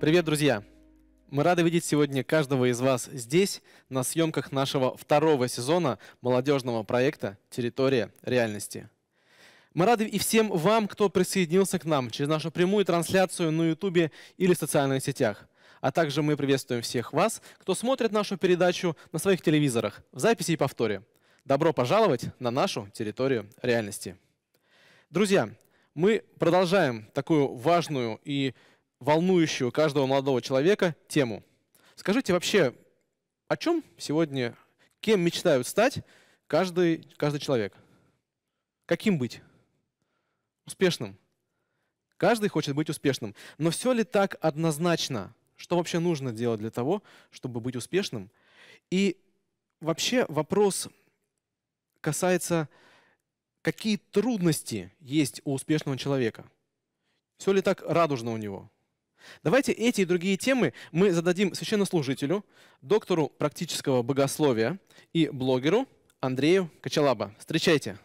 Привет, друзья! Мы рады видеть сегодня каждого из вас здесь, на съемках нашего второго сезона молодежного проекта «Территория реальности». Мы рады и всем вам, кто присоединился к нам через нашу прямую трансляцию на YouTube или в социальных сетях. А также мы приветствуем всех вас, кто смотрит нашу передачу на своих телевизорах, в записи и повторе. Добро пожаловать на нашу территорию реальности. Друзья, мы продолжаем такую важную и волнующую каждого молодого человека тему. Скажите вообще, о чем сегодня, кем мечтают стать каждый, каждый человек? Каким быть? Успешным. Каждый хочет быть успешным. Но все ли так однозначно? Что вообще нужно делать для того, чтобы быть успешным? И вообще вопрос касается, какие трудности есть у успешного человека. Все ли так радужно у него? Давайте эти и другие темы мы зададим священнослужителю, доктору практического богословия и блогеру Андрею Качалаба. Встречайте.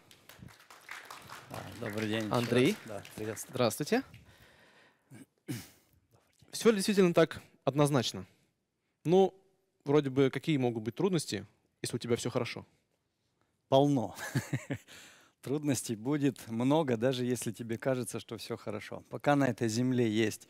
Добрый день. Андрей. Да, Здравствуйте. Все действительно так однозначно? Ну, вроде бы, какие могут быть трудности, если у тебя все хорошо? Полно. Трудностей будет много, даже если тебе кажется, что все хорошо. Пока на этой земле есть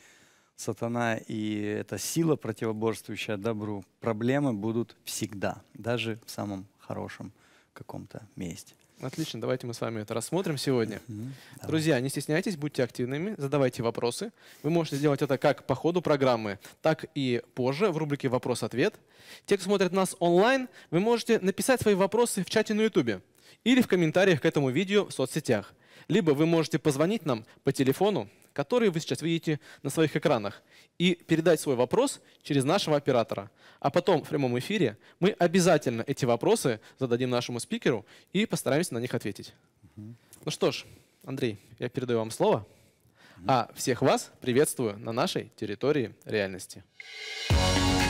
сатана и эта сила, противоборствующая добру, проблемы будут всегда, даже в самом хорошем каком-то месте. Отлично, давайте мы с вами это рассмотрим сегодня. Давай. Друзья, не стесняйтесь, будьте активными, задавайте вопросы. Вы можете сделать это как по ходу программы, так и позже в рубрике «Вопрос-ответ». Те, кто смотрит нас онлайн, вы можете написать свои вопросы в чате на YouTube или в комментариях к этому видео в соцсетях. Либо вы можете позвонить нам по телефону которые вы сейчас видите на своих экранах, и передать свой вопрос через нашего оператора. А потом в прямом эфире мы обязательно эти вопросы зададим нашему спикеру и постараемся на них ответить. Угу. Ну что ж, Андрей, я передаю вам слово. Угу. А всех вас приветствую на нашей территории реальности. Thank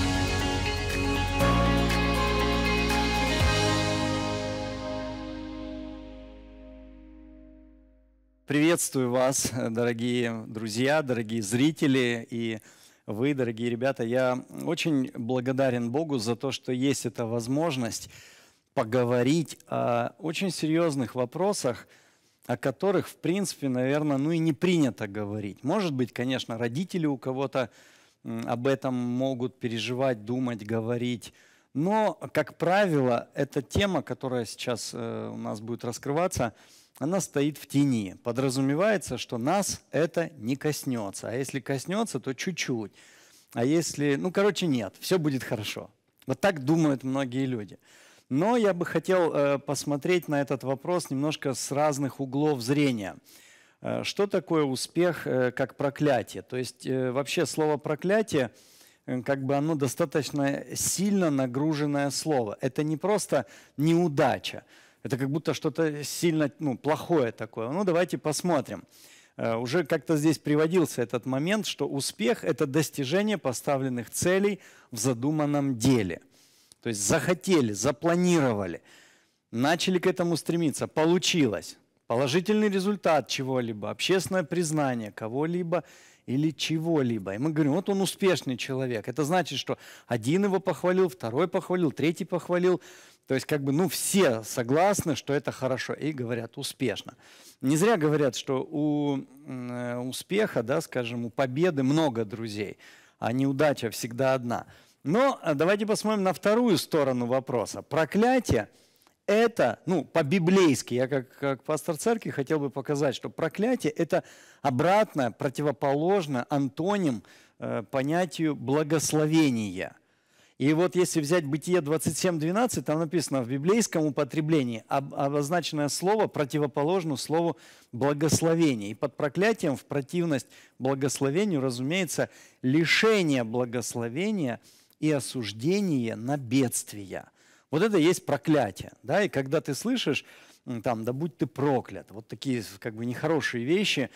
Приветствую вас, дорогие друзья, дорогие зрители и вы, дорогие ребята. Я очень благодарен Богу за то, что есть эта возможность поговорить о очень серьезных вопросах, о которых, в принципе, наверное, ну и не принято говорить. Может быть, конечно, родители у кого-то об этом могут переживать, думать, говорить. Но, как правило, эта тема, которая сейчас э, у нас будет раскрываться – она стоит в тени. Подразумевается, что нас это не коснется. А если коснется, то чуть-чуть. А если, ну, короче, нет, все будет хорошо. Вот так думают многие люди. Но я бы хотел э, посмотреть на этот вопрос немножко с разных углов зрения. Э, что такое успех э, как проклятие? То есть вообще слово проклятие, как бы оно достаточно сильно нагруженное слово. Это не просто неудача. Это как будто что-то сильно ну, плохое такое. Ну, давайте посмотрим. Э, уже как-то здесь приводился этот момент, что успех – это достижение поставленных целей в задуманном деле. То есть захотели, запланировали, начали к этому стремиться, получилось. Положительный результат чего-либо, общественное признание кого-либо или чего-либо. И мы говорим, вот он успешный человек. Это значит, что один его похвалил, второй похвалил, третий похвалил – то есть как бы ну, все согласны, что это хорошо и говорят успешно. Не зря говорят, что у э, успеха, да, скажем, у победы много друзей, а неудача всегда одна. Но э, давайте посмотрим на вторую сторону вопроса. Проклятие – это, ну, по-библейски, я как, как пастор церкви хотел бы показать, что проклятие – это обратное, противоположное антоним э, понятию благословения – и вот если взять Бытие 27.12, там написано в библейском употреблении обозначенное слово противоположно слову «благословение». И под проклятием в противность благословению, разумеется, лишение благословения и осуждение на бедствия. Вот это есть проклятие. Да? И когда ты слышишь, там, да будь ты проклят, вот такие как бы нехорошие вещи,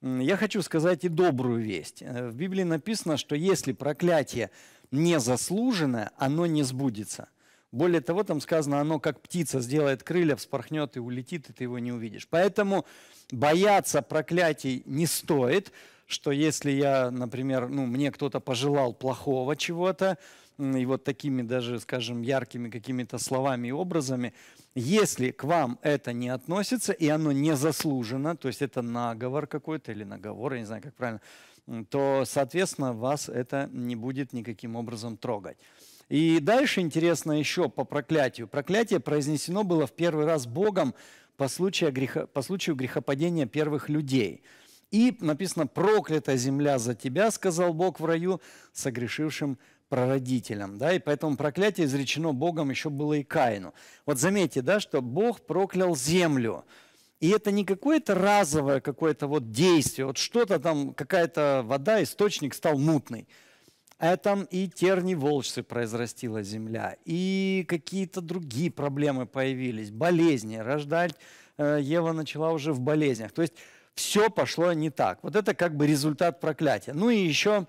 я хочу сказать и добрую весть. Э, в Библии написано, что если проклятие – незаслуженное, оно не сбудется. Более того, там сказано, оно как птица сделает крылья, вспорхнет и улетит, и ты его не увидишь. Поэтому бояться проклятий не стоит, что если я, например, ну, мне кто-то пожелал плохого чего-то, и вот такими даже, скажем, яркими какими-то словами и образами, если к вам это не относится, и оно не заслужено, то есть это наговор какой-то или наговор, я не знаю, как правильно, то, соответственно, вас это не будет никаким образом трогать. И дальше интересно еще по проклятию. Проклятие произнесено было в первый раз Богом по случаю, греха, по случаю грехопадения первых людей. И написано, проклята земля за тебя, сказал Бог в раю, согрешившим прародителям. Да? И поэтому проклятие изречено Богом еще было и Каину. Вот заметьте, да, что Бог проклял землю. И это не какое-то разовое какое-то вот действие, вот что-то там, какая-то вода, источник стал мутный. А там и терни волчцы произрастила земля, и какие-то другие проблемы появились, болезни, рождать э, Ева начала уже в болезнях. То есть все пошло не так. Вот это как бы результат проклятия. Ну и еще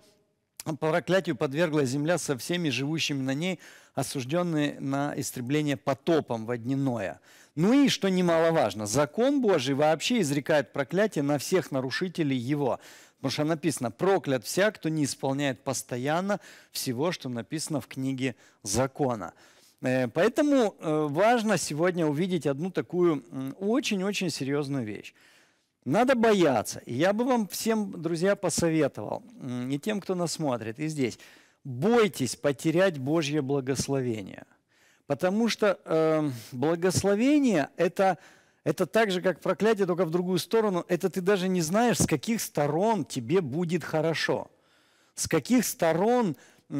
по проклятию подвергла земля со всеми живущими на ней, осужденные на истребление потопом водняное – ну и, что немаловажно, закон Божий вообще изрекает проклятие на всех нарушителей его. Потому что написано, проклят вся, кто не исполняет постоянно всего, что написано в книге закона. Э, поэтому э, важно сегодня увидеть одну такую очень-очень серьезную вещь. Надо бояться. я бы вам всем, друзья, посоветовал, и тем, кто нас смотрит, и здесь. Бойтесь потерять Божье благословение – Потому что э, благословение это, это так же, как проклятие, только в другую сторону. Это ты даже не знаешь, с каких сторон тебе будет хорошо, с каких сторон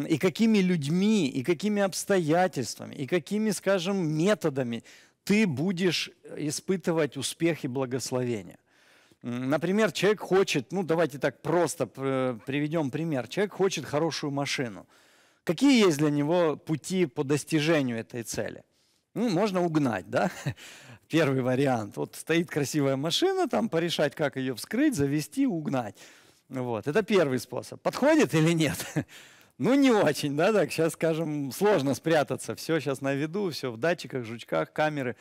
и какими людьми, и какими обстоятельствами, и какими, скажем, методами ты будешь э, испытывать успех и благословение. Например, человек хочет, ну давайте так просто э, приведем пример, человек хочет хорошую машину – Какие есть для него пути по достижению этой цели? Ну, можно угнать, да? Первый вариант. Вот стоит красивая машина, там порешать, как ее вскрыть, завести, угнать. Вот, это первый способ. Подходит или нет? Ну, не очень, да, так сейчас, скажем, сложно спрятаться. Все сейчас на виду, все в датчиках, жучках, камеры.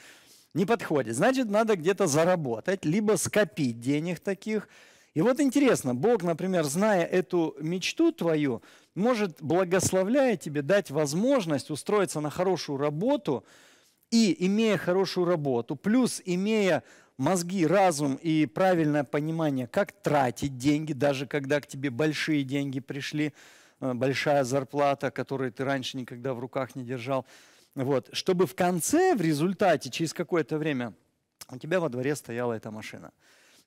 Не подходит. Значит, надо где-то заработать, либо скопить денег таких. И вот интересно, Бог, например, зная эту мечту твою, может, благословляя тебе, дать возможность устроиться на хорошую работу, и, имея хорошую работу, плюс имея мозги, разум и правильное понимание, как тратить деньги, даже когда к тебе большие деньги пришли, э, большая зарплата, которую ты раньше никогда в руках не держал. Вот. Чтобы в конце, в результате, через какое-то время у тебя во дворе стояла эта машина –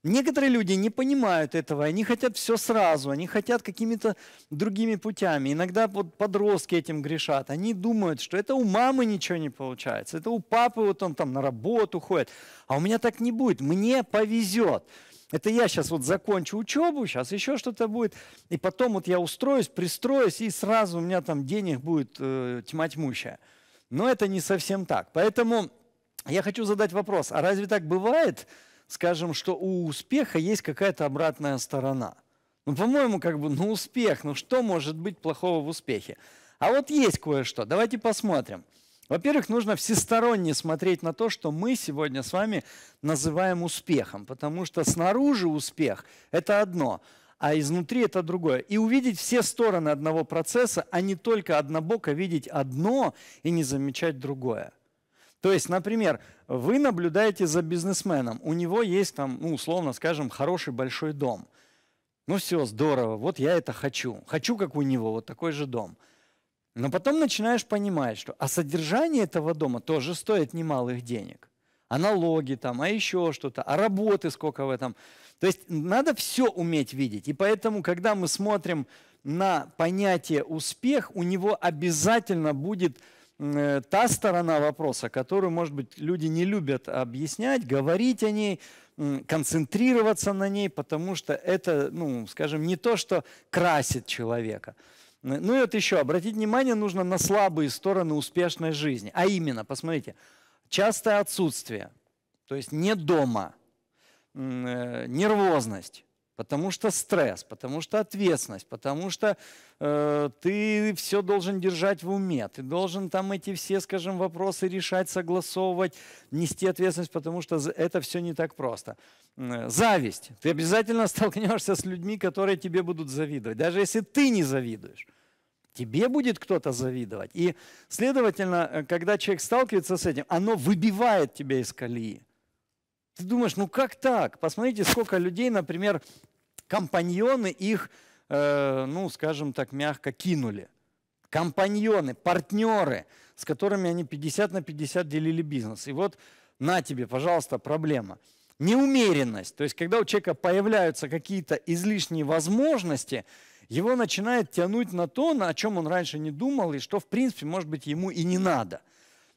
Некоторые люди не понимают этого, они хотят все сразу, они хотят какими-то другими путями. Иногда вот подростки этим грешат, они думают, что это у мамы ничего не получается, это у папы вот он там на работу ходит, а у меня так не будет, мне повезет. Это я сейчас вот закончу учебу, сейчас еще что-то будет, и потом вот я устроюсь, пристроюсь, и сразу у меня там денег будет э, тьма тьмущая. Но это не совсем так. Поэтому я хочу задать вопрос, а разве так бывает? скажем, что у успеха есть какая-то обратная сторона. Ну, по-моему, как бы, ну, успех, ну, что может быть плохого в успехе? А вот есть кое-что. Давайте посмотрим. Во-первых, нужно всесторонне смотреть на то, что мы сегодня с вами называем успехом, потому что снаружи успех – это одно, а изнутри это другое. И увидеть все стороны одного процесса, а не только однобоко видеть одно и не замечать другое – то есть, например, вы наблюдаете за бизнесменом, у него есть там, ну, условно скажем, хороший большой дом. Ну все, здорово, вот я это хочу. Хочу, как у него, вот такой же дом. Но потом начинаешь понимать, что а содержание этого дома тоже стоит немалых денег. А налоги там, а еще что-то, а работы сколько в этом. То есть надо все уметь видеть. И поэтому, когда мы смотрим на понятие успех, у него обязательно будет Э, та сторона вопроса, которую, может быть, люди не любят объяснять, говорить о ней, концентрироваться на ней, потому что это, ну, скажем, не то, что красит человека. Ну и вот еще, обратить внимание нужно на слабые стороны успешной жизни. А именно, посмотрите, частое отсутствие, то есть не дома, э, нервозность, потому что стресс, потому что ответственность, потому что э, ты все должен держать в уме, ты должен там эти все, скажем, вопросы решать, согласовывать, нести ответственность, потому что это все не так просто. Э, зависть. Ты обязательно столкнешься с людьми, которые тебе будут завидовать, даже если ты не завидуешь. Тебе будет кто-то завидовать. И, следовательно, э, когда человек сталкивается с этим, оно выбивает тебя из колеи. Ты думаешь, ну как так? Посмотрите, сколько людей, например, компаньоны их, э, ну, скажем так, мягко кинули. Компаньоны, партнеры, с которыми они 50 на 50 делили бизнес. И вот на тебе, пожалуйста, проблема. Неумеренность, то есть когда у человека появляются какие-то излишние возможности, его начинает тянуть на то, на о чем он раньше не думал, и что, в принципе, может быть, ему и не надо.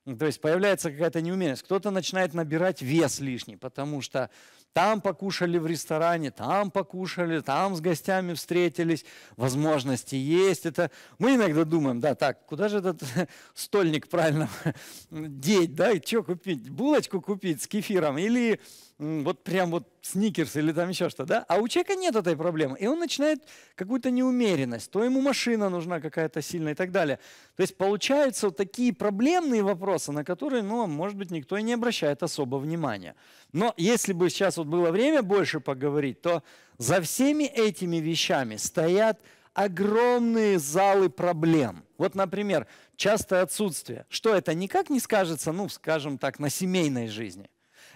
То есть появляется какая-то неумеренность. Кто-то начинает набирать вес лишний, потому что там покушали в ресторане, там покушали, там с гостями встретились, возможности есть. Это мы иногда думаем, да, так, куда же этот стольник правильно деть, да, и что купить? Булочку купить с кефиром или вот прям вот сникерс или там еще что, да? А у человека нет этой проблемы. И он начинает какую-то неумеренность. То ему машина нужна какая-то сильная и так далее. То есть получаются вот такие проблемные вопросы, на которые, ну, может быть, никто и не обращает особо внимания. Но если бы сейчас вот вот было время больше поговорить, то за всеми этими вещами стоят огромные залы проблем. Вот, например, частое отсутствие. Что это никак не скажется, ну, скажем так, на семейной жизни.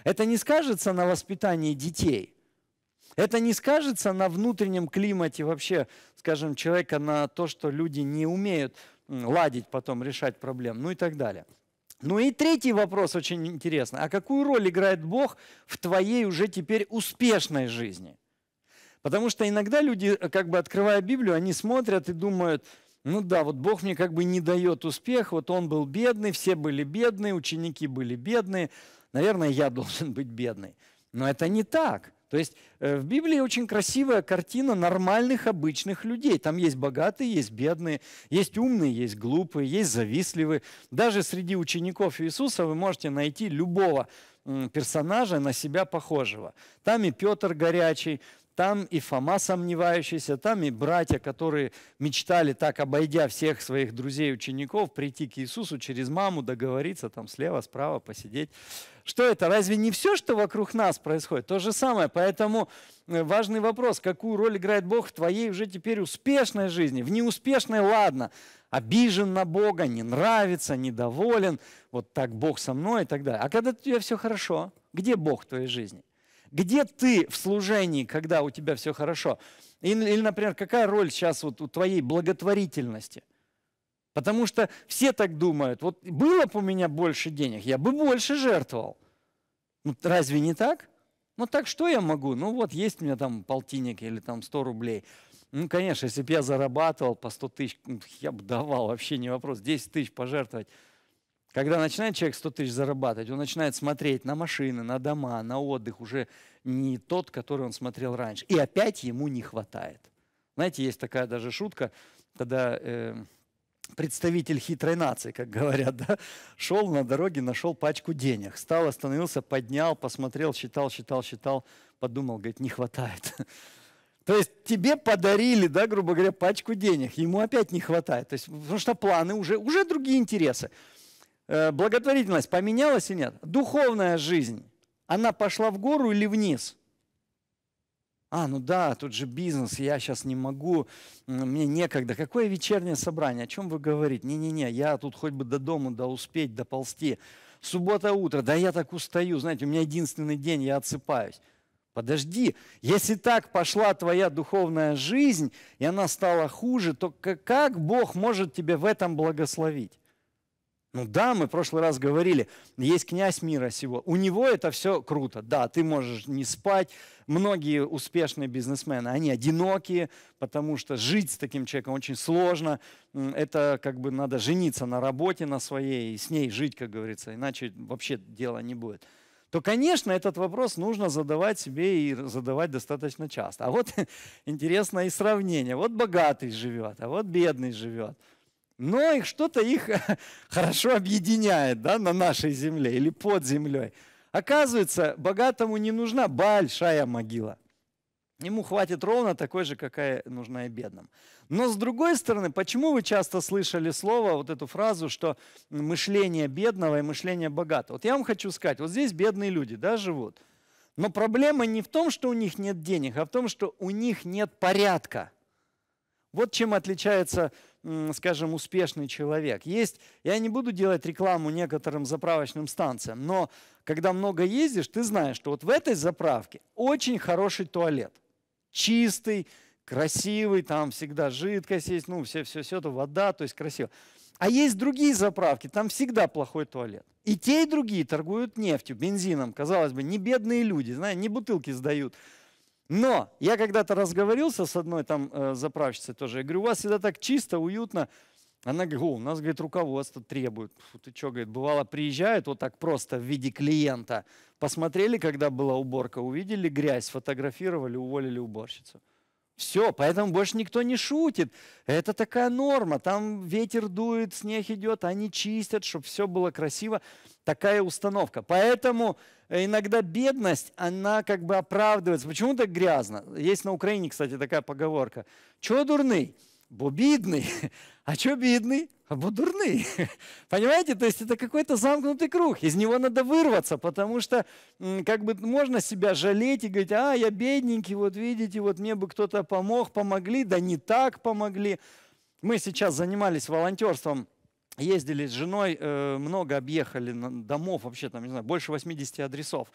Это не скажется на воспитании детей. Это не скажется на внутреннем климате вообще, скажем, человека, на то, что люди не умеют ладить потом, решать проблем, ну и так далее. Ну и третий вопрос очень интересный. А какую роль играет Бог в твоей уже теперь успешной жизни? Потому что иногда люди, э, как бы открывая Библию, они смотрят и думают, ну да, вот Бог мне как бы не дает успех, вот он был бедный, все были бедные, ученики были бедные, наверное, я должен быть бедный. Но это не так. То есть э, в Библии очень красивая картина нормальных, обычных людей. Там есть богатые, есть бедные, есть умные, есть глупые, есть завистливые. Даже среди учеников Иисуса вы можете найти любого персонажа на себя похожего. Там и Петр горячий, там и Фома сомневающийся, там и братья, которые мечтали так, обойдя всех своих друзей, учеников, прийти к Иисусу через маму, договориться там слева, справа, посидеть. Что это? Разве не все, что вокруг нас происходит? То же самое. Поэтому э, важный вопрос, какую роль играет Бог в твоей уже теперь успешной жизни? В неуспешной, ладно, обижен на Бога, не нравится, недоволен, вот так Бог со мной и так далее. А когда у тебя все хорошо, где Бог в твоей жизни? Где ты в служении, когда у тебя все хорошо? Или, или например, какая роль сейчас вот у твоей благотворительности? Потому что все так думают, вот было бы у меня больше денег, я бы больше жертвовал. Ну, разве не так? Ну так что я могу? Ну вот есть у меня там полтинник или там 100 рублей. Ну, конечно, если бы я зарабатывал по 100 тысяч, ну, я бы давал, вообще не вопрос, 10 тысяч пожертвовать – когда начинает человек 100 тысяч зарабатывать, он начинает смотреть на машины, на дома, на отдых, уже не тот, который он смотрел раньше. И опять ему не хватает. Знаете, есть такая даже шутка, когда э, представитель хитрой нации, как говорят, да, шел на дороге, нашел пачку денег, стал, остановился, поднял, посмотрел, считал, считал, считал, подумал, говорит, не хватает. То есть тебе подарили, да, грубо говоря, пачку денег, ему опять не хватает. То есть, потому что планы уже, уже другие интересы. Э, благотворительность поменялась или нет? Духовная жизнь, она пошла в гору или вниз? А, ну да, тут же бизнес, я сейчас не могу, мне некогда. Какое вечернее собрание? О чем вы говорите? Не-не-не, я тут хоть бы до дома, да успеть, доползти. Суббота утро, да я так устаю, знаете, у меня единственный день, я отсыпаюсь. Подожди, если так пошла твоя духовная жизнь, и она стала хуже, то как Бог может тебя в этом благословить? Ну да, мы в прошлый раз говорили, есть князь мира сего. У него это все круто. Да, ты можешь не спать. Многие успешные бизнесмены, они одинокие, потому что жить с таким человеком очень сложно. Это как бы надо жениться на работе на своей и с ней жить, как говорится, иначе вообще дела не будет то, конечно, этот вопрос нужно задавать себе и задавать достаточно часто. А вот интересное и сравнение. Вот богатый живет, а вот бедный живет но их что-то их хорошо объединяет да, на нашей земле или под землей. Оказывается, богатому не нужна большая могила. Ему хватит ровно такой же, какая нужна и бедным. Но с другой стороны, почему вы часто слышали слово, вот эту фразу, что мышление бедного и мышление богатого? Вот я вам хочу сказать, вот здесь бедные люди да, живут. Но проблема не в том, что у них нет денег, а в том, что у них нет порядка. Вот чем отличается скажем, успешный человек. Есть, я не буду делать рекламу некоторым заправочным станциям, но когда много ездишь, ты знаешь, что вот в этой заправке очень хороший туалет. Чистый, красивый, там всегда жидкость есть, ну, все-все-все, то вода, то есть красиво. А есть другие заправки, там всегда плохой туалет. И те, и другие торгуют нефтью, бензином. Казалось бы, не бедные люди, знаете, не бутылки сдают но я когда-то разговаривался с одной там э, заправщицей тоже. Я говорю, у вас всегда так чисто, уютно. Она говорит, у нас, говорит, руководство требует. Фу, ты что, говорит, бывало приезжают вот так просто в виде клиента. Посмотрели, когда была уборка, увидели грязь, сфотографировали, уволили уборщицу. Все, поэтому больше никто не шутит. Это такая норма. Там ветер дует, снег идет, они чистят, чтобы все было красиво. Такая установка. Поэтому э, иногда бедность, она как бы оправдывается. Почему так грязно? Есть на Украине, кстати, такая поговорка. Чего дурный? бо бідний. А чого бідний? Або дурный. Понимаете? То есть это какой-то замкнутый круг. Из него надо вырваться, потому что как бы можно себя жалеть и говорить, а, я бедненький, вот видите, вот мне бы кто-то помог, помогли, да не так помогли. Мы сейчас занимались волонтерством, ездили с женой, э, много объехали домов, вообще там, не знаю, больше 80 адресов.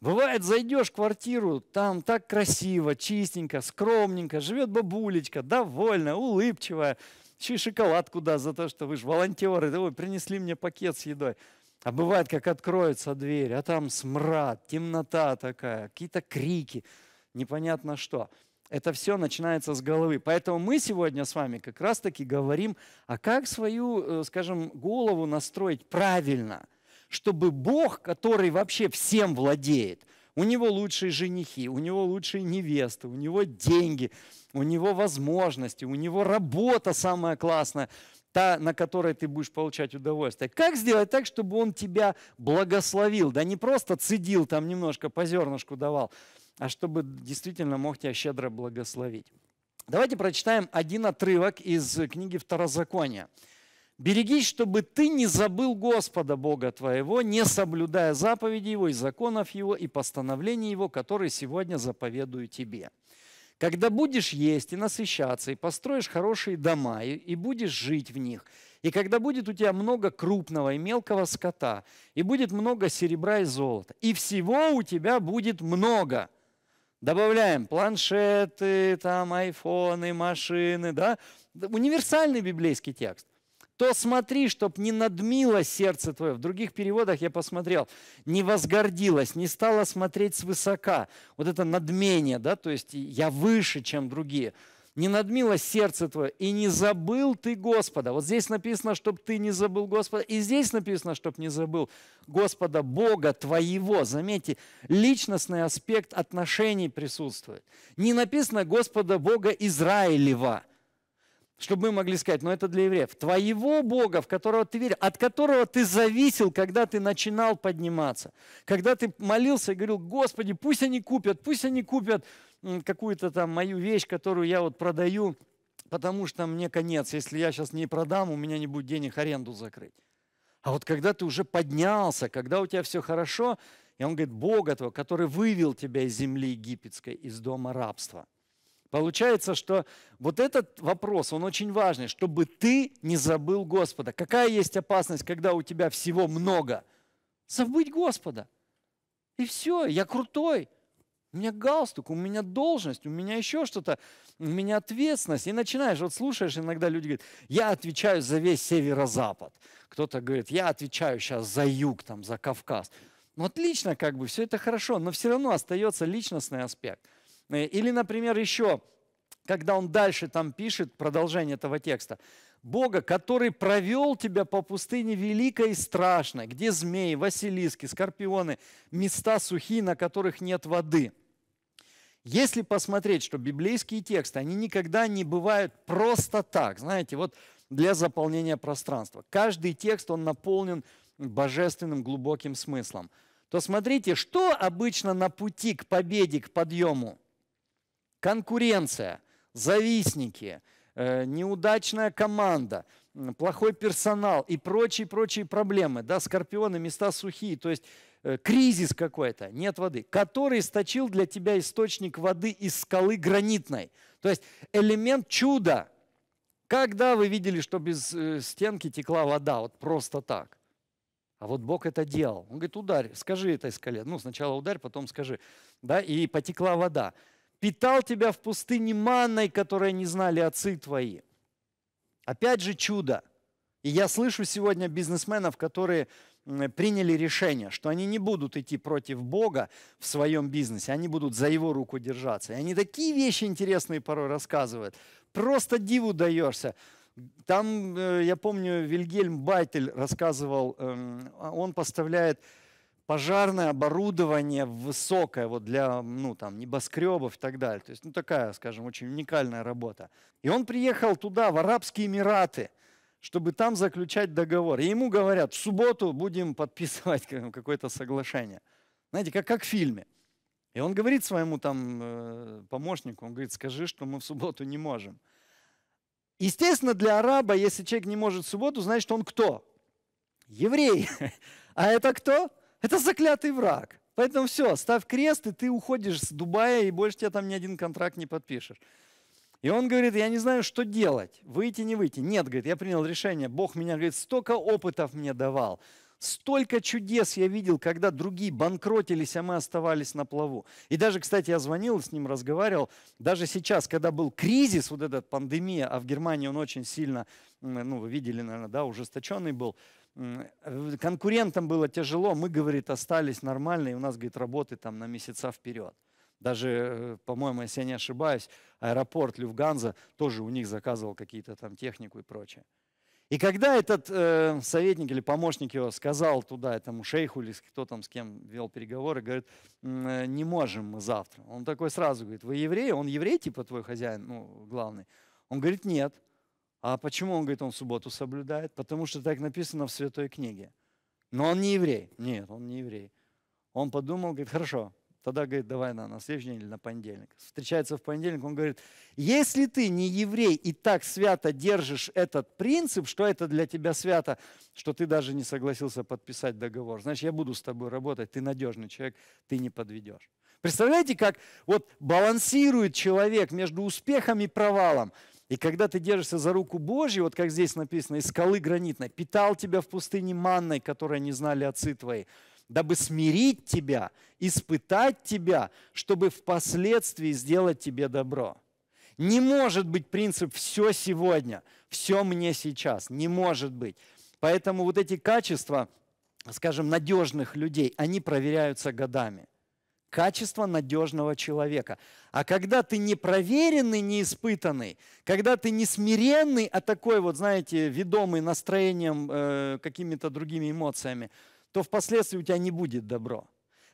Бывает, зайдешь в квартиру, там так красиво, чистенько, скромненько, живет бабулечка, довольная, улыбчивая, еще и шоколадку да за то, что вы же волонтеры, да вы принесли мне пакет с едой. А бывает, как откроется дверь, а там смрад, темнота такая, какие-то крики, непонятно что. Это все начинается с головы. Поэтому мы сегодня с вами как раз-таки говорим, а как свою, э, скажем, голову настроить правильно – чтобы Бог, который вообще всем владеет, у него лучшие женихи, у него лучшие невесты, у него деньги, у него возможности, у него работа самая классная, та, на которой ты будешь получать удовольствие. Как сделать так, чтобы он тебя благословил? Да не просто цедил там немножко, по зернышку давал, а чтобы действительно мог тебя щедро благословить. Давайте прочитаем один отрывок из книги Второзакония. Берегись, чтобы ты не забыл Господа Бога твоего, не соблюдая заповеди Его и законов Его и постановлений Его, которые сегодня заповедую тебе. Когда будешь есть и насыщаться, и построишь хорошие дома, и, будешь жить в них, и когда будет у тебя много крупного и мелкого скота, и будет много серебра и золота, и всего у тебя будет много – добавляем планшеты, там, айфоны, машины, да, универсальный библейский текст то смотри, чтоб не надмило сердце твое. В других переводах я посмотрел, не возгордилось, не стало смотреть свысока. Вот это надмение, да, то есть я выше, чем другие. Не надмило сердце твое, и не забыл ты Господа. Вот здесь написано, чтоб ты не забыл Господа, и здесь написано, чтоб не забыл Господа Бога твоего. Заметьте, личностный аспект отношений присутствует. Не написано Господа Бога Израилева – чтобы мы могли сказать, но ну, это для евреев. Твоего Бога, в которого ты веришь, от которого ты зависел, когда ты начинал подниматься. Когда ты молился и говорил, Господи, пусть они купят, пусть они купят какую-то там мою вещь, которую я вот продаю, потому что мне конец. Если я сейчас не продам, у меня не будет денег аренду закрыть. А вот когда ты уже поднялся, когда у тебя все хорошо, и он говорит, Бога твоего, который вывел тебя из земли египетской, из дома рабства – Получается, что вот этот вопрос, он очень важный, чтобы ты не забыл Господа. Какая есть опасность, когда у тебя всего много? Забыть Господа. И все, я крутой. У меня галстук, у меня должность, у меня еще что-то, у меня ответственность. И начинаешь, вот слушаешь, иногда люди говорят, я отвечаю за весь северо-запад. Кто-то говорит, я отвечаю сейчас за юг, там, за Кавказ. Ну отлично, как бы, все это хорошо, но все равно остается личностный аспект – Э, или, например, еще, когда он дальше там пишет, продолжение этого текста, Бога, который провел тебя по пустыне великой и страшной, где змеи, василиски, скорпионы, места сухие, на которых нет воды. Если посмотреть, что библейские тексты, они никогда не бывают просто так, знаете, вот для заполнения пространства. Каждый текст, он наполнен божественным глубоким смыслом. То смотрите, что обычно на пути к победе, к подъему – конкуренция, завистники, э, неудачная команда, плохой персонал и прочие-прочие проблемы, да, скорпионы, места сухие, то есть э, кризис какой-то, нет воды, который источил для тебя источник воды из скалы гранитной. То есть элемент чуда. Когда вы видели, что без э, стенки текла вода, вот просто так? А вот Бог это делал. Он говорит, ударь, скажи этой скале. Ну, сначала ударь, потом скажи. Да, и потекла вода питал тебя в пустыне манной, которой не знали отцы твои. Опять же чудо. И я слышу сегодня бизнесменов, которые приняли решение, что они не будут идти против Бога в своем бизнесе, они будут за его руку держаться. И они такие вещи интересные порой рассказывают. Просто диву даешься. Там, э, я помню, Вильгельм Байтель рассказывал, эм, он поставляет пожарное оборудование высокое вот для ну, там, небоскребов и так далее. То есть ну, такая, скажем, очень уникальная работа. И он приехал туда, в Арабские Эмираты, чтобы там заключать договор. И ему говорят, в субботу будем подписывать какое-то соглашение. Знаете, как, как в фильме. И он говорит своему там э, помощнику, он говорит, скажи, что мы в субботу не можем. Естественно, для араба, если человек не может в субботу, значит, он кто? Еврей. А это кто? Это заклятый враг. Поэтому все, ставь крест, и ты уходишь с Дубая, и больше тебе там ни один контракт не подпишешь. И он говорит, я не знаю, что делать, выйти, не выйти. Нет, говорит, я принял решение. Бог меня, говорит, столько опытов мне давал, столько чудес я видел, когда другие банкротились, а мы оставались на плаву. И даже, кстати, я звонил, с ним разговаривал, даже сейчас, когда был кризис, вот этот, пандемия, а в Германии он очень сильно, ну, вы видели, наверное, да, ужесточенный был, конкурентам было тяжело, мы, говорит, остались нормальные, у нас, говорит, работы там на месяца вперед. Даже, э, по-моему, если я не ошибаюсь, аэропорт Люфганза тоже у них заказывал какие-то там технику и прочее. И когда этот э, советник или помощник его сказал туда этому шейху или кто там с кем вел переговоры, говорит, э, не можем мы завтра. Он такой сразу говорит, вы еврей, Он еврей типа твой хозяин, ну, главный? Он говорит, нет. А почему он говорит, он субботу соблюдает? Потому что так написано в Святой книге. Но он не еврей. Нет, он не еврей. Он подумал, говорит, хорошо, тогда, говорит, давай на, на следующий день или на понедельник. Встречается в понедельник, он говорит, если ты не еврей и так свято держишь этот принцип, что это для тебя свято, что ты даже не согласился подписать договор, значит, я буду с тобой работать, ты надежный человек, ты не подведешь. Представляете, как вот балансирует человек между успехом и провалом – и когда ты держишься за руку Божью, вот как здесь написано, из скалы гранитной, питал тебя в пустыне манной, которой не знали отцы твои, дабы смирить тебя, испытать тебя, чтобы впоследствии сделать тебе добро. Не может быть принцип «все сегодня», «все мне сейчас», не может быть. Поэтому вот эти качества, скажем, надежных людей, они проверяются годами – Качество надежного человека. А когда ты не проверенный, не испытанный, когда ты не смиренный, а такой вот, знаете, ведомый настроением, э, какими-то другими эмоциями, то впоследствии у тебя не будет добро.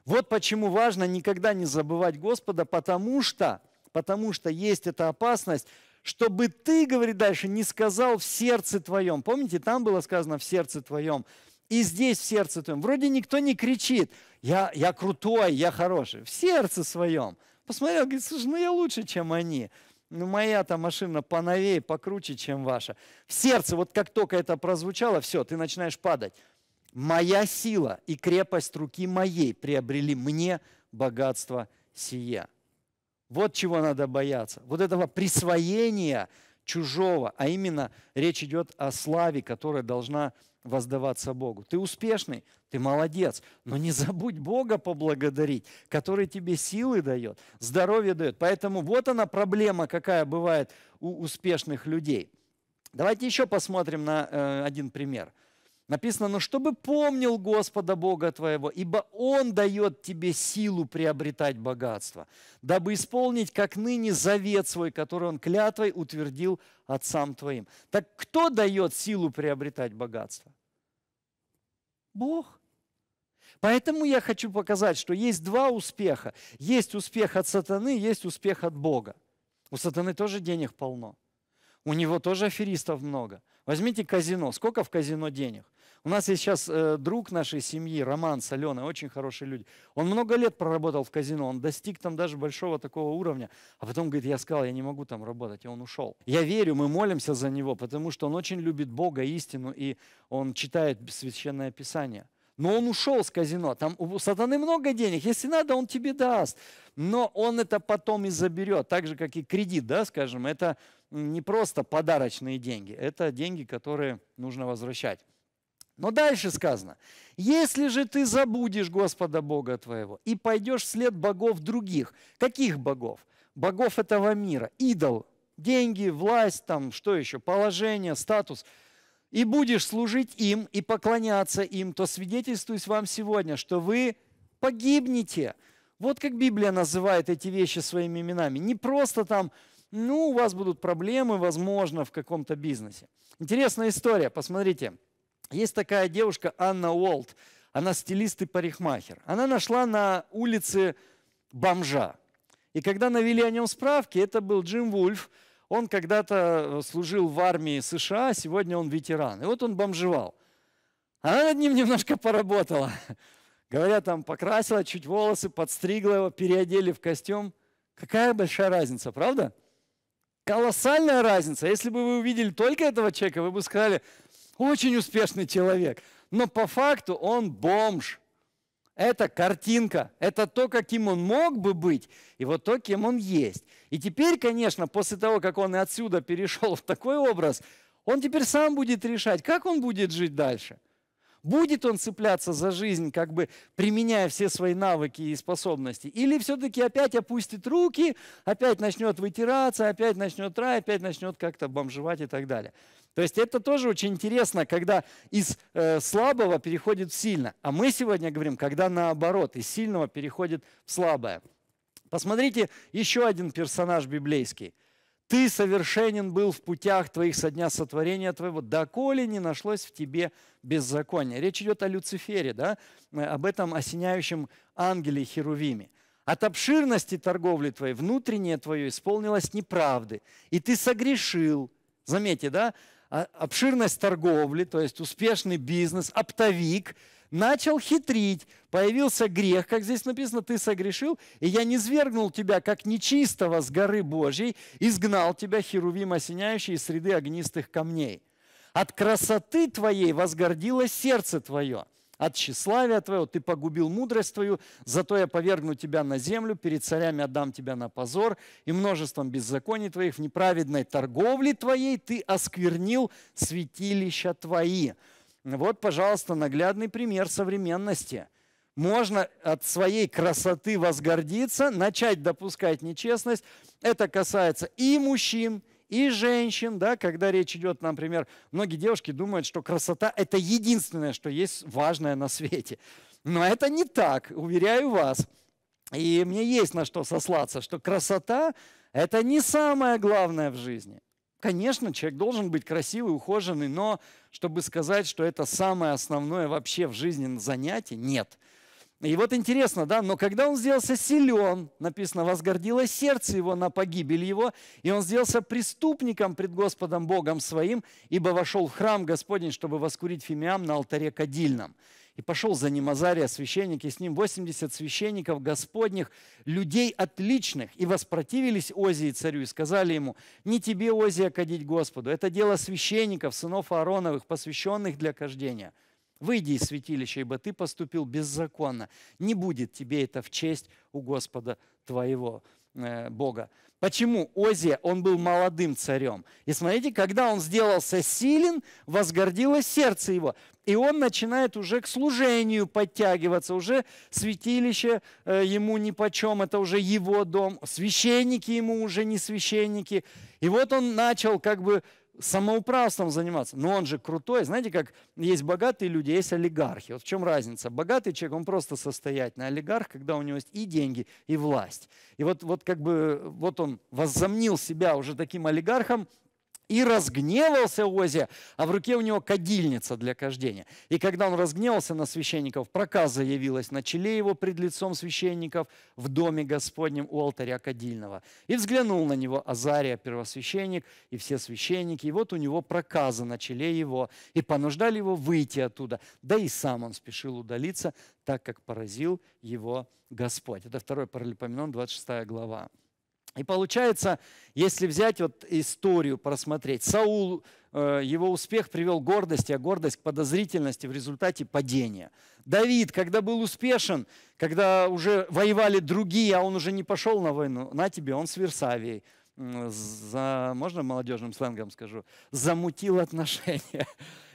Вот почему важно никогда не забывать Господа, потому что, потому что есть эта опасность, чтобы ты, говорит дальше, не сказал в сердце твоем. Помните, там было сказано в сердце твоем и здесь в сердце твоем. Вроде никто не кричит, я, я крутой, я хороший. В сердце своем. Посмотрел, говорит, слушай, ну я лучше, чем они. Ну моя-то машина поновее, покруче, чем ваша. В сердце, вот как только это прозвучало, все, ты начинаешь падать. Моя сила и крепость руки моей приобрели мне богатство сие. Вот чего надо бояться. Вот этого присвоения чужого, а именно речь идет о славе, которая должна воздаваться Богу. Ты успешный, ты молодец, но не забудь Бога поблагодарить, который тебе силы дает, здоровье дает. Поэтому вот она проблема, какая бывает у успешных людей. Давайте еще посмотрим на э, один пример – Написано, но чтобы помнил Господа Бога твоего, ибо Он дает тебе силу приобретать богатство, дабы исполнить, как ныне, завет свой, который Он клятвой утвердил отцам твоим. Так кто дает силу приобретать богатство? Бог. Поэтому я хочу показать, что есть два успеха. Есть успех от сатаны, есть успех от Бога. У сатаны тоже денег полно. У него тоже аферистов много. Возьмите казино. Сколько в казино денег? У нас есть сейчас э, друг нашей семьи, Роман с Аленой, очень хорошие люди. Он много лет проработал в казино, он достиг там даже большого такого уровня. А потом говорит, я сказал, я не могу там работать, и он ушел. Я верю, мы молимся за него, потому что он очень любит Бога, истину, и он читает Священное Писание. Но он ушел с казино. Там у сатаны много денег. Если надо, он тебе даст. Но он это потом и заберет. Так же, как и кредит, да, скажем. Это не просто подарочные деньги. Это деньги, которые нужно возвращать. Но дальше сказано, если же ты забудешь Господа Бога твоего и пойдешь вслед богов других, каких богов? Богов этого мира, идол, деньги, власть, там, что еще, положение, статус, и будешь служить им и поклоняться им, то свидетельствуюсь вам сегодня, что вы погибнете. Вот как Библия называет эти вещи своими именами. Не просто там, ну, у вас будут проблемы, возможно, в каком-то бизнесе. Интересная история, посмотрите. Есть такая девушка Анна Уолт, она стилист и парикмахер. Она нашла на улице бомжа. И когда навели о нем справки, это был Джим Вульф. Он когда-то э, служил в армии США, сегодня он ветеран. И вот он бомжевал. Она над ним немножко поработала. Говорят, там покрасила чуть волосы, подстригла его, переодели в костюм. Какая большая разница, правда? Колоссальная разница. Если бы вы увидели только этого человека, вы бы сказали, очень успешный человек. Но по факту он бомж. Это картинка, это то, каким он мог бы быть, и вот то, кем он есть. И теперь, конечно, после того, как он и отсюда перешел в такой образ, он теперь сам будет решать, как он будет жить дальше. Будет он цепляться за жизнь, как бы применяя все свои навыки и способности? Или все-таки опять опустит руки, опять начнет вытираться, опять начнет рай, опять начнет как-то бомжевать и так далее? То есть это тоже очень интересно, когда из э, слабого переходит в сильное. А мы сегодня говорим, когда наоборот, из сильного переходит в слабое. Посмотрите еще один персонаж библейский. «Ты совершенен был в путях твоих со дня сотворения твоего, доколе не нашлось в тебе беззакония». Речь идет о Люцифере, да? Э, об этом осеняющем ангеле Херувиме. От обширности торговли твоей, внутреннее твое исполнилось неправды, и ты согрешил. Заметьте, да? А, обширность торговли, то есть успешный бизнес, оптовик, начал хитрить, появился грех, как здесь написано, ты согрешил, и я не свергнул тебя, как нечистого с горы Божьей, изгнал тебя, херувим осеняющий, из среды огнистых камней. От красоты твоей возгордилось сердце твое, от тщеславия твоего, ты погубил мудрость твою, зато я повергну тебя на землю, перед царями отдам тебя на позор, и множеством беззаконий твоих в неправедной торговле твоей ты осквернил святилища твои». Вот, пожалуйста, наглядный пример современности – можно от своей красоты возгордиться, начать допускать нечестность. Это касается и мужчин, и женщин, да, когда речь идет, например, многие девушки думают, что красота – это единственное, что есть важное на свете. Но это не так, уверяю вас. И мне есть на что сослаться, что красота – это не самое главное в жизни. Конечно, человек должен быть красивый, ухоженный, но чтобы сказать, что это самое основное вообще в жизни занятие, нет. И вот интересно, да, но когда он сделался силен, написано, возгордило сердце его на погибель его, и он сделался преступником пред Господом Богом своим, ибо вошел в храм Господень, чтобы воскурить фимиам на алтаре кадильном. И пошел за ним Азария, священник, и с ним 80 священников Господних, людей отличных. И воспротивились Озии царю и сказали ему, не тебе, Озия, кадить Господу, это дело священников, сынов Аароновых, посвященных для кождения. Выйди из святилища, ибо ты поступил беззаконно. Не будет тебе это в честь у Господа твоего э, Бога. Почему Озия, он был молодым царем. И смотрите, когда он сделался силен, возгордилось сердце его. И он начинает уже к служению подтягиваться, уже святилище э, ему нипочем, это уже его дом, священники ему уже не священники. И вот он начал как бы самоуправством заниматься. Но он же крутой. Знаете, как есть богатые люди, а есть олигархи. Вот в чем разница? Богатый человек, он просто состоятельный. Олигарх, когда у него есть и деньги, и власть. И вот, вот как бы вот он возомнил себя уже таким олигархом, и разгневался Озия, а в руке у него кадильница для кождения. И когда он разгневался на священников, проказа явилась на челе его пред лицом священников в доме Господнем у алтаря кадильного. И взглянул на него Азария, первосвященник, и все священники, и вот у него проказа на челе его, и понуждали его выйти оттуда. Да и сам он спешил удалиться, так как поразил его Господь. Это второй Паралипоменон, 26 глава. И получается, если взять вот историю, просмотреть, Саул, э, его успех привел к гордости, а гордость к подозрительности в результате падения. Давид, когда был успешен, когда уже воевали другие, а он уже не пошел на войну, на тебе, он с Версавией. За, можно молодежным сленгом скажу, замутил отношения.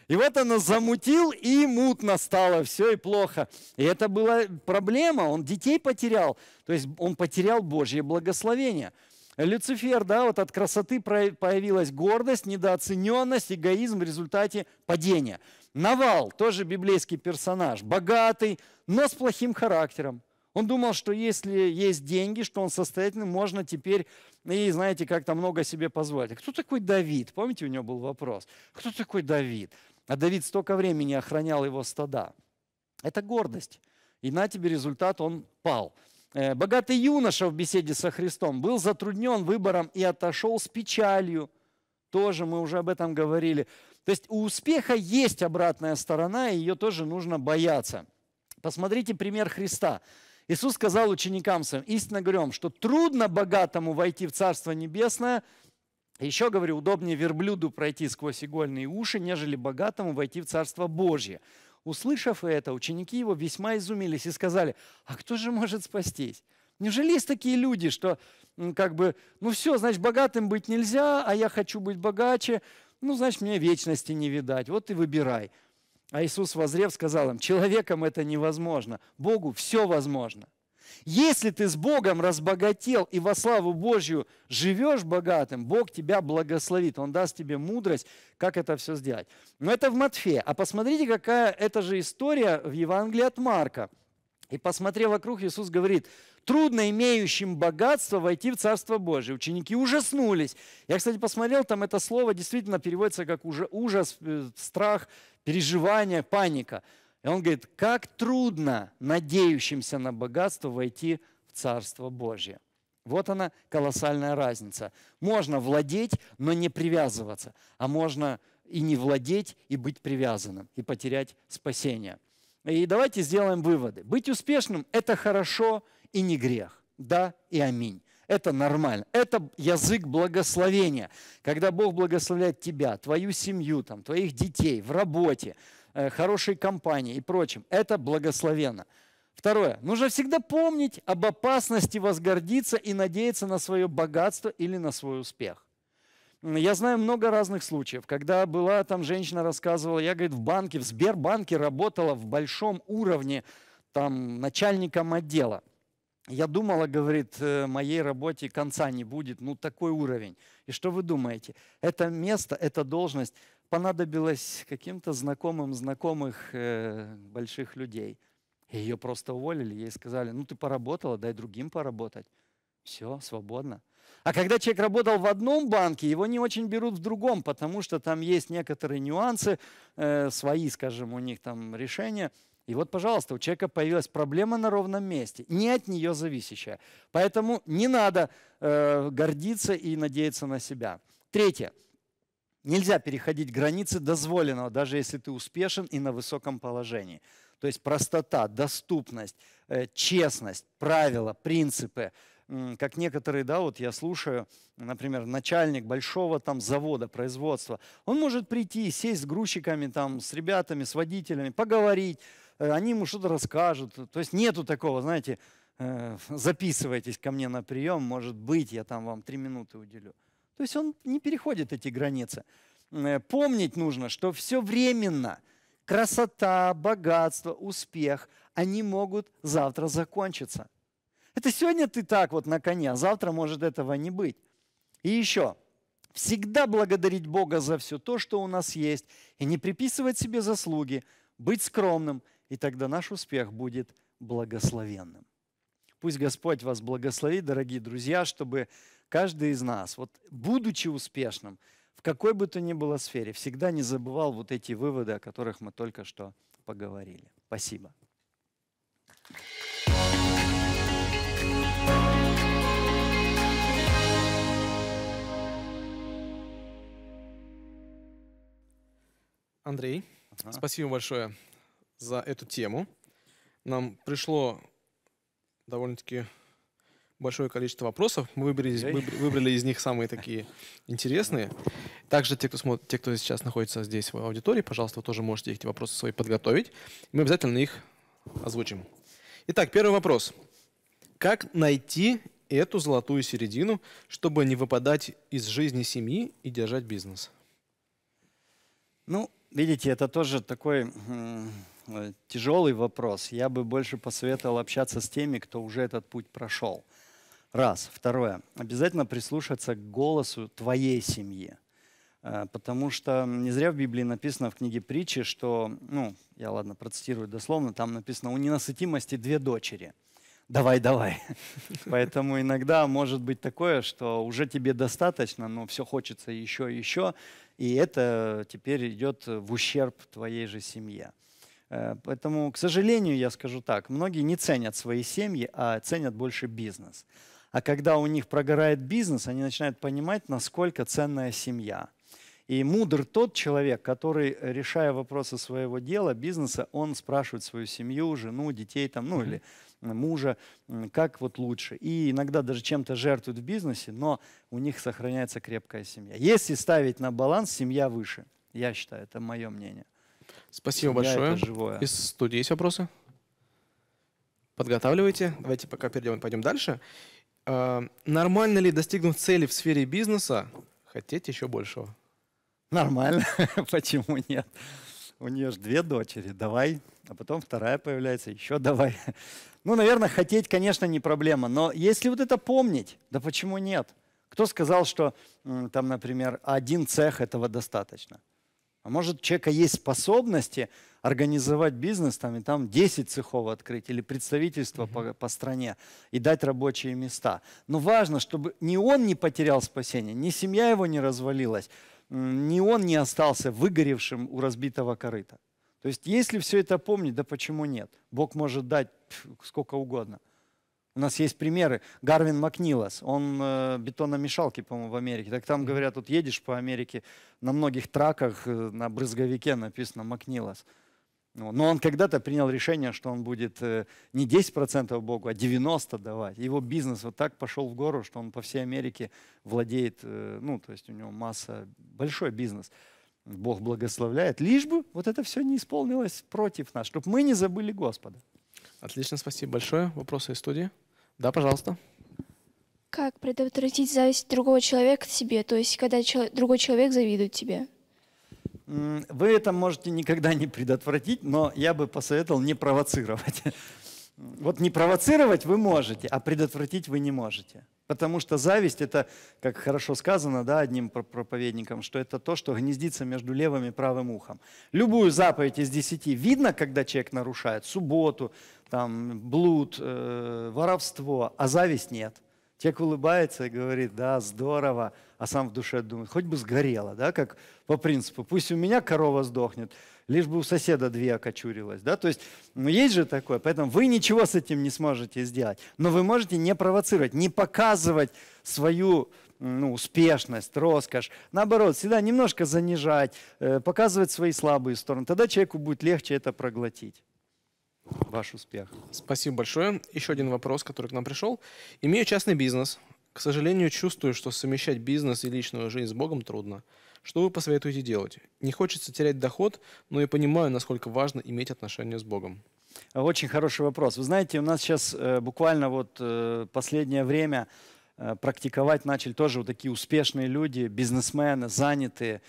И вот оно замутил, и мутно стало, все и плохо. И это была проблема, он детей потерял, то есть он потерял Божье благословение. Люцифер, да, вот от красоты появилась гордость, недооцененность, эгоизм в результате падения. Навал, тоже библейский персонаж, богатый, но с плохим характером. Он думал, что если есть деньги, что он состоятельный, можно теперь, и знаете, как-то много себе позволить. «А кто такой Давид? Помните, у него был вопрос. Кто такой Давид? А Давид столько времени охранял его стада. Это гордость. И на тебе результат, он пал. Э, богатый юноша в беседе со Христом был затруднен выбором и отошел с печалью. Тоже мы уже об этом говорили. То есть у успеха есть обратная сторона, и ее тоже нужно бояться. Посмотрите пример Христа. Иисус сказал ученикам своим, истинно говорю вам, что трудно богатому войти в Царство Небесное – еще говорю, удобнее верблюду пройти сквозь игольные уши, нежели богатому войти в Царство Божье. Услышав это, ученики его весьма изумились и сказали, а кто же может спастись? Неужели есть такие люди, что как бы, ну все, значит, богатым быть нельзя, а я хочу быть богаче, ну, значит, мне вечности не видать, вот и выбирай. А Иисус, возрев, сказал им, человеком это невозможно, Богу все возможно. Если ты с Богом разбогател и во славу Божью живешь богатым, Бог тебя благословит, Он даст тебе мудрость, как это все сделать. Но это в Матфея. А посмотрите, какая эта же история в Евангелии от Марка. И посмотрев вокруг, Иисус говорит, трудно имеющим богатство войти в Царство Божие. Ученики ужаснулись. Я, кстати, посмотрел, там это слово действительно переводится как ужас, э, страх, переживание, паника. И он говорит, как трудно надеющимся на богатство войти в Царство Божье. Вот она колоссальная разница. Можно владеть, но не привязываться, а можно и не владеть, и быть привязанным, и потерять спасение. И давайте сделаем выводы. Быть успешным – это хорошо и не грех. Да и аминь. Это нормально. Это язык благословения. Когда Бог благословляет тебя, твою семью, там, твоих детей, в работе – Э, хорошей компании и прочим. Это благословенно. Второе. Нужно всегда помнить об опасности возгордиться и надеяться на свое богатство или на свой успех. Я знаю много разных случаев, когда была там женщина рассказывала, я, говорит, в банке, в Сбербанке работала в большом уровне там начальником отдела. Я думала, говорит, э, моей работе конца не будет, ну такой уровень. И что вы думаете? Это место, эта должность понадобилось каким-то знакомым знакомых э, больших людей. ее просто уволили, ей сказали, ну ты поработала, дай другим поработать. Все, свободно. А когда человек работал в одном банке, его не очень берут в другом, потому что там есть некоторые нюансы, э, свои, скажем, у них там решения. И вот, пожалуйста, у человека появилась проблема на ровном месте, не от нее зависящая. Поэтому не надо э, гордиться и надеяться на себя. Третье. Нельзя переходить границы дозволенного, даже если ты успешен и на высоком положении. То есть простота, доступность, э, честность, правила, принципы. Как некоторые, да, вот я слушаю, например, начальник большого там завода, производства, он может прийти, сесть с грузчиками, там, с ребятами, с водителями, поговорить, э, они ему что-то расскажут. То есть нету такого, знаете, э, записывайтесь ко мне на прием, может быть, я там вам три минуты уделю. То есть он не переходит эти границы. Э, помнить нужно, что все временно. Красота, богатство, успех, они могут завтра закончиться. Это сегодня ты так вот на коне, а завтра может этого не быть. И еще, всегда благодарить Бога за все то, что у нас есть, и не приписывать себе заслуги, быть скромным, и тогда наш успех будет благословенным. Пусть Господь вас благословит, дорогие друзья, чтобы каждый из нас, вот будучи успешным, в какой бы то ни было сфере, всегда не забывал вот эти выводы, о которых мы только что поговорили. Спасибо. Андрей, ага. спасибо большое за эту тему. Нам пришло довольно-таки большое количество вопросов. Мы выбрали, выбрали, выбрали из них самые такие интересные. Также те кто, смотр те, кто сейчас находится здесь в аудитории, пожалуйста, вы тоже можете эти вопросы свои подготовить. Мы обязательно их озвучим. Итак, первый вопрос. Как найти эту золотую середину, чтобы не выпадать из жизни семьи и держать бизнес? Ну, видите, это тоже такой э, тяжелый вопрос. Я бы больше посоветовал общаться с теми, кто уже этот путь прошел. Раз. Второе. Обязательно прислушаться к голосу твоей семьи. Э, потому что не зря в Библии написано в книге притчи, что, ну, я ладно, процитирую дословно, там написано, у ненасытимости две дочери. Давай, давай. Поэтому иногда может быть такое, что уже тебе достаточно, но все хочется еще и еще, и это теперь идет в ущерб твоей же семье. Э, поэтому, к сожалению, я скажу так, многие не ценят свои семьи, а ценят больше бизнес. А когда у них прогорает бизнес, они начинают понимать, насколько ценная семья. И мудр тот человек, который, решая вопросы своего дела, бизнеса, он спрашивает свою семью, жену, детей, там, ну или мужа, как вот лучше. И иногда даже чем-то жертвуют в бизнесе, но у них сохраняется крепкая семья. Если ставить на баланс, семья выше. Я считаю, это мое мнение. Спасибо семья большое. Это живое. Из студии есть вопросы? Подготавливайте. Давайте пока перейдем, пойдем дальше. Эм, нормально ли достигнув цели в сфере бизнеса, хотеть еще большего? Нормально. Почему нет? У нее же две дочери. Давай. А потом вторая появляется. Еще давай. Ну, наверное, хотеть, конечно, не проблема. Но если вот это помнить, да почему нет? Кто сказал, что там, например, один цех этого достаточно? А может, у человека есть способности организовать бизнес там, и там 10 цехов открыть или представительство mm -hmm. по, по стране и дать рабочие места. Но важно, чтобы ни он не потерял спасение, ни семья его не развалилась, ни он не остался выгоревшим у разбитого корыта. То есть если все это помнить, да почему нет? Бог может дать сколько угодно. У нас есть примеры. Гарвин Макнилас, он э, бетономешалки, по-моему, в Америке. Так там говорят, вот едешь по Америке, на многих траках э, на брызговике написано Макнилас. Но он когда-то принял решение, что он будет э, не 10% Богу, а 90% давать. Его бизнес вот так пошел в гору, что он по всей Америке владеет, э, ну, то есть у него масса, большой бизнес. Бог благословляет, лишь бы вот это все не исполнилось против нас, чтобы мы не забыли Господа. Отлично, спасибо большое. Вопросы из студии? Да, пожалуйста. Как предотвратить зависть другого человека к себе? То есть, когда другой человек завидует тебе? Вы это можете никогда не предотвратить, но я бы посоветовал не провоцировать. Вот не провоцировать вы можете, а предотвратить вы не можете. Потому что зависть – это, как хорошо сказано да, одним проповедником, что это то, что гнездится между левым и правым ухом. Любую заповедь из десяти видно, когда человек нарушает субботу, там, блуд, э, воровство, а зависть нет – Тек улыбается и говорит, да, здорово, а сам в душе думает, хоть бы сгорело, да, как по принципу, пусть у меня корова сдохнет, лишь бы у соседа две окочурилось, да, то есть, ну, есть же такое, поэтому вы ничего с этим не сможете сделать, но вы можете не провоцировать, не показывать свою ну, успешность, роскошь. Наоборот, всегда немножко занижать, э, показывать свои слабые стороны. Тогда человеку будет легче это проглотить ваш успех. Спасибо большое. Еще один вопрос, который к нам пришел. Имею частный бизнес. К сожалению, чувствую, что совмещать бизнес и личную жизнь с Богом трудно. Что вы посоветуете делать? Не хочется терять доход, но я понимаю, насколько важно иметь отношения с Богом. Очень хороший вопрос. Вы знаете, у нас сейчас э, буквально вот э, последнее время э, практиковать начали тоже вот такие успешные люди, бизнесмены, занятые,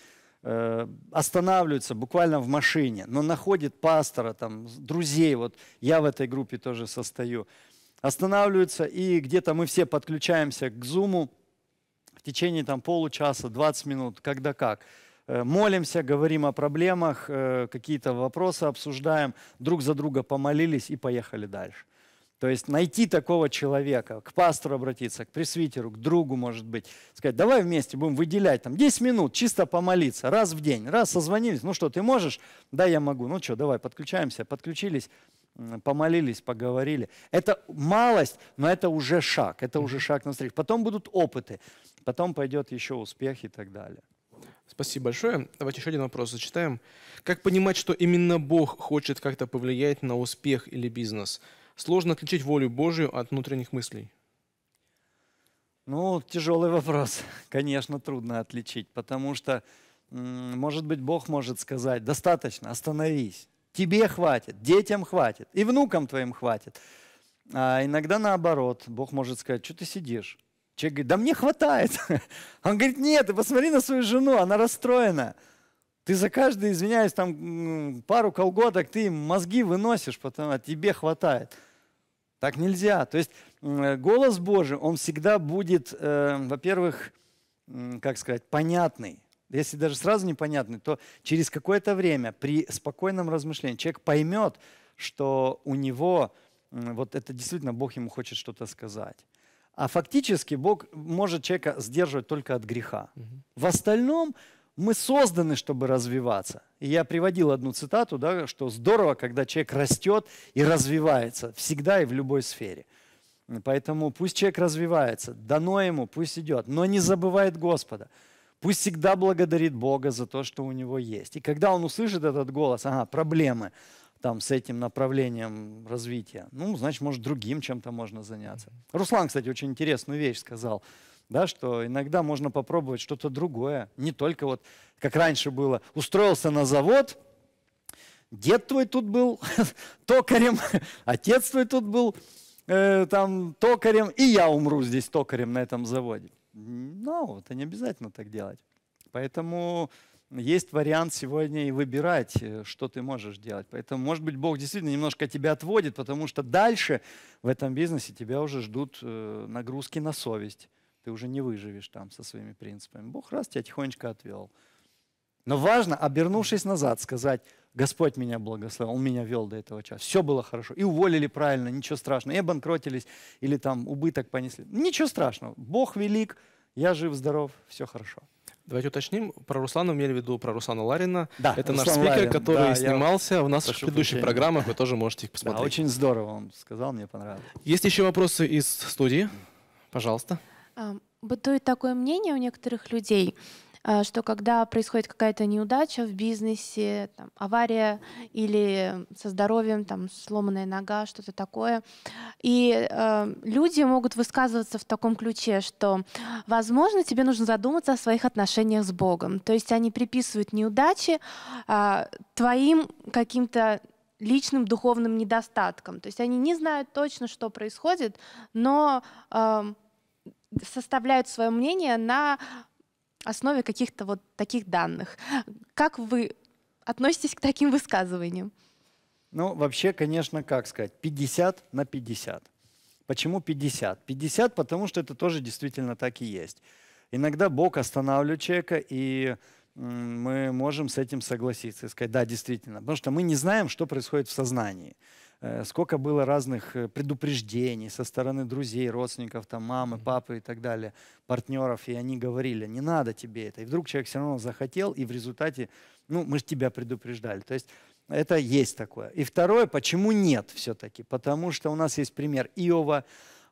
Э, останавливаются буквально в машине, но находит пастора, там, друзей, вот я в этой группе тоже состою, останавливаются, и где-то мы все подключаемся к Зуму в течение там, получаса, 20 минут, когда как. Э, молимся, говорим о проблемах, э, какие-то вопросы обсуждаем, друг за друга помолились и поехали дальше. То есть найти такого человека, к пастору обратиться, к пресвитеру, к другу, может быть, сказать, давай вместе будем выделять там 10 минут, чисто помолиться, раз в день, раз созвонились, ну что, ты можешь? Да, я могу, ну что, давай, подключаемся, подключились, помолились, поговорили. Это малость, но это уже шаг, это уже шаг на навстречу. Потом будут опыты, потом пойдет еще успех и так далее. Спасибо большое. Давайте еще один вопрос зачитаем. Как понимать, что именно Бог хочет как-то повлиять на успех или бизнес? Сложно отличить волю Божию от внутренних мыслей. Ну, тяжелый вопрос. Конечно, трудно отличить, потому что, может быть, Бог может сказать, достаточно, остановись. Тебе хватит, детям хватит, и внукам твоим хватит. А иногда наоборот, Бог может сказать, что ты сидишь? Человек говорит, да мне хватает. Он говорит, нет, ты посмотри на свою жену, она расстроена. Ты за каждый, извиняюсь, там пару колготок ты мозги выносишь, потому что а тебе хватает. Так нельзя. То есть э, голос Божий, он всегда будет, э, во-первых, как сказать, понятный. Если даже сразу непонятный, то через какое-то время при спокойном размышлении человек поймет, что у него, вот это действительно Бог ему хочет что-то сказать. А фактически Бог может человека сдерживать только от греха. Угу. В остальном мы созданы, чтобы развиваться. И я приводил одну цитату, да, что здорово, когда человек растет и развивается всегда и в любой сфере. Поэтому пусть человек развивается, дано ему, пусть идет, но не забывает Господа. Пусть всегда благодарит Бога за то, что у него есть. И когда он услышит этот голос, ага, проблемы там с этим направлением развития, ну, значит, может, другим чем-то можно заняться. Руслан, кстати, очень интересную вещь сказал – да, что иногда можно попробовать что-то другое, не только вот, как раньше было, устроился на завод, дед твой тут был токарем, отец твой тут был э, там токарем, и я умру здесь токарем на этом заводе. Ну, это не обязательно так делать. Поэтому есть вариант сегодня и выбирать, э, что ты можешь делать. Поэтому, может быть, Бог действительно немножко тебя отводит, потому что дальше в этом бизнесе тебя уже ждут э, нагрузки на совесть. Ты уже не выживешь там со своими принципами. Бог раз тебя тихонечко отвел. Но важно, обернувшись назад, сказать, Господь меня благословил, Он меня вел до этого часа. Все было хорошо. И уволили правильно, ничего страшного. И обанкротились, или там убыток понесли. Ничего страшного. Бог велик, я жив-здоров, все хорошо. Давайте уточним. Про Руслана имели в виду про Руслана Ларина. Да, Это Руслан наш спикер, Ларин. который да, снимался в наших предыдущих прощения. программах. Вы тоже можете их посмотреть. Да, очень здорово он сказал, мне понравилось. Есть еще вопросы из студии? Пожалуйста. Бытует такое мнение у некоторых людей, а, что когда происходит какая-то неудача в бизнесе, там, авария или со здоровьем, там, сломанная нога, что-то такое, и э, люди могут высказываться в таком ключе, что, возможно, тебе нужно задуматься о своих отношениях с Богом. То есть они приписывают неудачи э, твоим каким-то личным духовным недостаткам. То есть они не знают точно, что происходит, но э, составляют свое мнение на основе каких-то вот таких данных. Как вы относитесь к таким высказываниям? Ну, вообще, конечно, как сказать, 50 на 50. Почему 50? 50, потому что это тоже действительно так и есть. Иногда Бог останавливает человека, и мы можем с этим согласиться и сказать, да, действительно, потому что мы не знаем, что происходит в сознании. Э, сколько было разных э, предупреждений со стороны друзей, родственников, там, мамы, папы и так далее, партнеров, и они говорили, не надо тебе это. И вдруг человек все равно захотел, и в результате, ну, мы же тебя предупреждали. То есть это есть такое. И второе, почему нет все-таки? Потому что у нас есть пример Иова,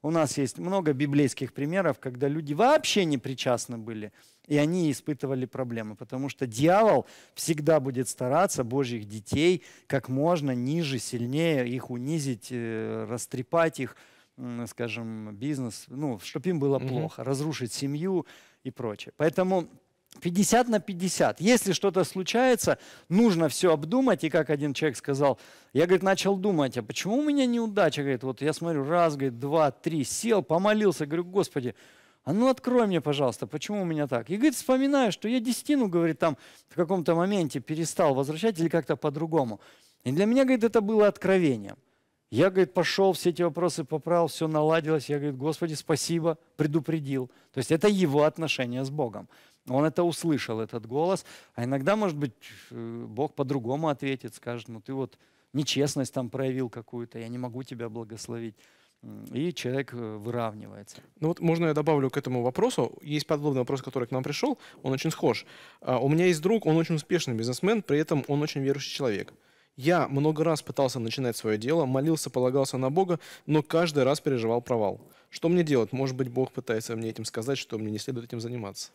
у нас есть много библейских примеров, когда люди вообще не причастны были и они испытывали проблемы, потому что дьявол всегда будет стараться Божьих детей как можно ниже, сильнее их унизить, э, растрепать их, скажем, бизнес, ну, чтобы им было угу. плохо, разрушить семью и прочее. Поэтому 50 на 50. Если что-то случается, нужно все обдумать. И как один человек сказал, я, говорит, начал думать, а почему у меня неудача? Говорит, вот я смотрю, раз, говорит, два, три, сел, помолился, говорю, Господи, а ну открой мне, пожалуйста, почему у меня так? И, говорит, вспоминаю, что я десятину, говорит, там в каком-то моменте перестал возвращать или как-то по-другому. И для меня, говорит, это было откровением. Я, говорит, пошел, все эти вопросы поправил, все наладилось. Я, говорит, Господи, спасибо, предупредил. То есть это его отношение с Богом. Он это услышал, этот голос. А иногда, может быть, э, Бог по-другому ответит, скажет, ну ты вот нечестность там проявил какую-то, я не могу тебя благословить и человек э, выравнивается. Ну вот можно я добавлю к этому вопросу. Есть подобный вопрос, который к нам пришел, он очень схож. А, у меня есть друг, он очень успешный бизнесмен, при этом он очень верующий человек. Я много раз пытался начинать свое дело, молился, полагался на Бога, но каждый раз переживал провал. Что мне делать? Может быть, Бог пытается мне этим сказать, что мне не следует этим заниматься.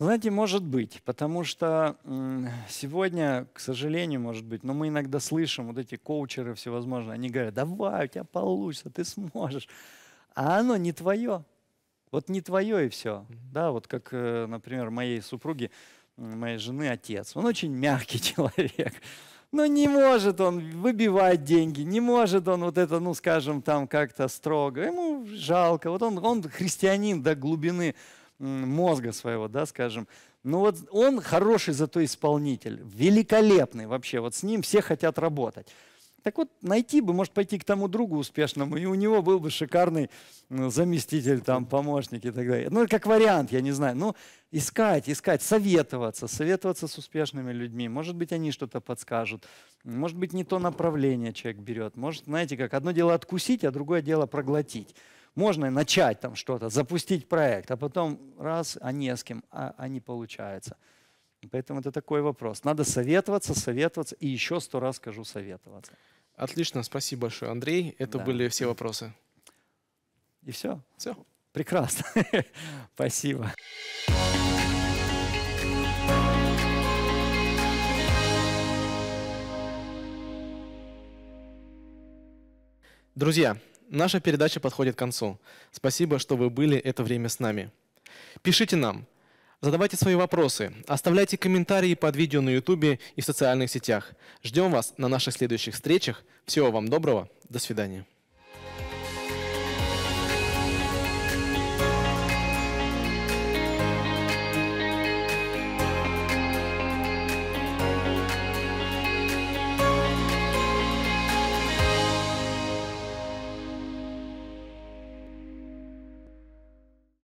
Знаете, может быть, потому что сегодня, к сожалению, может быть, но мы иногда слышим вот эти коучеры всевозможные, они говорят, давай, у тебя получится, ты сможешь. А оно не твое. Вот не твое и все. Да, вот как, э, например, моей супруги, моей жены отец. Он очень мягкий человек. но не может он выбивать деньги, не может он вот это, ну, скажем, там как-то строго. Ему жалко. Вот он, он христианин до глубины мозга своего, да, скажем. Но ну вот он хороший зато исполнитель, великолепный вообще, вот с ним все хотят работать. Так вот, найти бы, может, пойти к тому другу успешному, и у него был бы шикарный заместитель, там, помощник и так далее. Ну, как вариант, я не знаю. Ну, искать, искать, советоваться, советоваться с успешными людьми. Может быть, они что-то подскажут. Может быть, не то направление человек берет. Может, знаете, как одно дело откусить, а другое дело проглотить. Можно начать там что-то, запустить проект, а потом раз, а не с кем, а, а не получается. Поэтому это такой вопрос. Надо советоваться, советоваться и еще сто раз скажу советоваться. Отлично, спасибо большое, Андрей. Это да. были все вопросы. И все? Все. Прекрасно. спасибо. Друзья, наша передача подходит к концу. Спасибо, что вы были это время с нами. Пишите нам, задавайте свои вопросы, оставляйте комментарии под видео на YouTube и в социальных сетях. Ждем вас на наших следующих встречах. Всего вам доброго. До свидания.